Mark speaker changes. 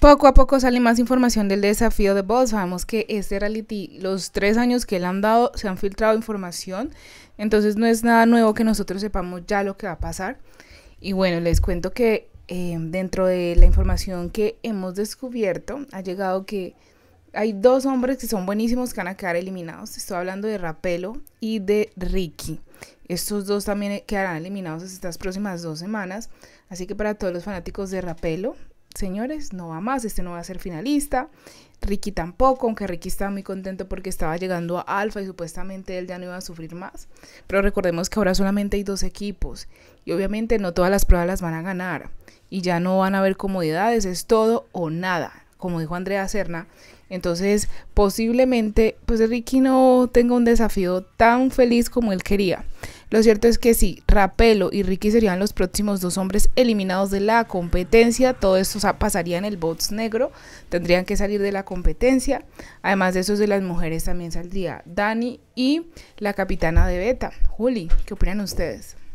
Speaker 1: Poco a poco sale más información del desafío de Boss. Sabemos que este reality, los tres años que le han dado, se han filtrado información. Entonces no es nada nuevo que nosotros sepamos ya lo que va a pasar. Y bueno, les cuento que em, dentro de la información que hemos descubierto, ha llegado que hay dos hombres que son buenísimos que van a quedar eliminados. Estoy hablando de Rapelo y de Ricky. Estos dos también quedarán eliminados estas próximas dos semanas. Así que para todos los fanáticos de Rapelo, señores, no va más, este no va a ser finalista. Ricky tampoco, aunque Ricky estaba muy contento porque estaba llegando a Alfa y supuestamente él ya no iba a sufrir más. Pero recordemos que ahora solamente hay dos equipos y obviamente no todas las pruebas las van a ganar y ya no van a haber comodidades, es todo o nada como dijo Andrea Serna. Entonces, posiblemente, pues Ricky no tenga un desafío tan feliz como él quería. Lo cierto es que sí, Rapelo y Ricky serían los próximos dos hombres eliminados de la competencia. Todo esto pasaría en el bots negro. Tendrían que salir de la competencia. Además de eso, de las mujeres también saldría Dani y la capitana de Beta, Juli. ¿Qué opinan ustedes?